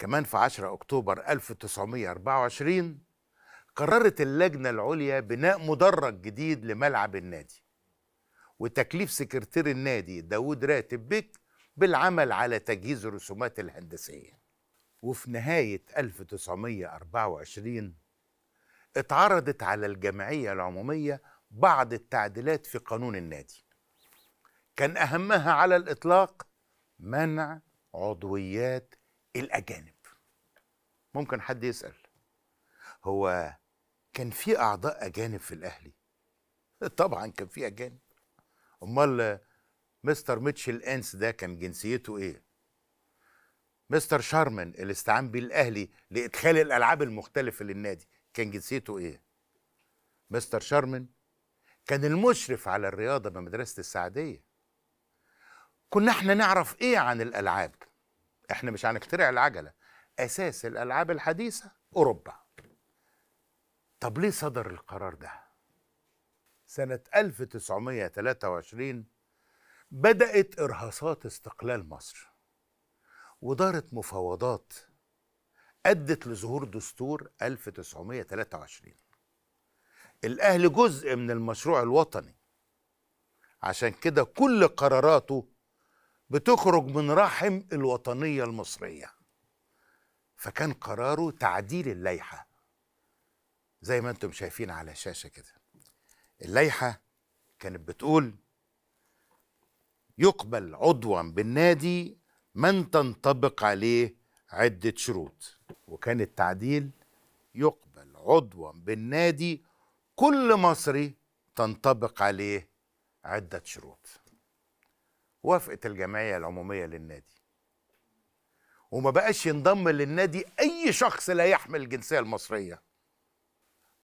كمان في 10 أكتوبر 1924 قررت اللجنة العليا بناء مدرج جديد لملعب النادي وتكليف سكرتير النادي داود راتب بيك بالعمل على تجهيز الرسومات الهندسية وفي نهاية 1924 اتعرضت على الجمعية العمومية بعض التعديلات في قانون النادي كان أهمها على الإطلاق منع عضويات الأجانب ممكن حد يسأل هو كان في أعضاء أجانب في الأهلي طبعا كان في أجانب أمال مستر ميتشل أنس ده كان جنسيته إيه مستر شارمان اللي استعان بيه الأهلي لإدخال الألعاب المختلفة للنادي كان جنسيته إيه مستر شارمان كان المشرف على الرياضة بمدرسة السعدية كنا احنا نعرف ايه عن الألعاب احنا مش هنخترع العجله اساس الالعاب الحديثه اوروبا طب ليه صدر القرار ده سنه 1923 بدات ارهاصات استقلال مصر ودارت مفاوضات ادت لظهور دستور 1923 الاهل جزء من المشروع الوطني عشان كده كل قراراته بتخرج من رحم الوطنية المصرية فكان قراره تعديل اللائحة زي ما انتم شايفين على الشاشة كده اللائحة كانت بتقول يقبل عضوا بالنادي من تنطبق عليه عدة شروط وكان التعديل يقبل عضوا بالنادي كل مصري تنطبق عليه عدة شروط وافقت الجمعيه العموميه للنادي وما بقاش ينضم للنادي اي شخص لا يحمل الجنسيه المصريه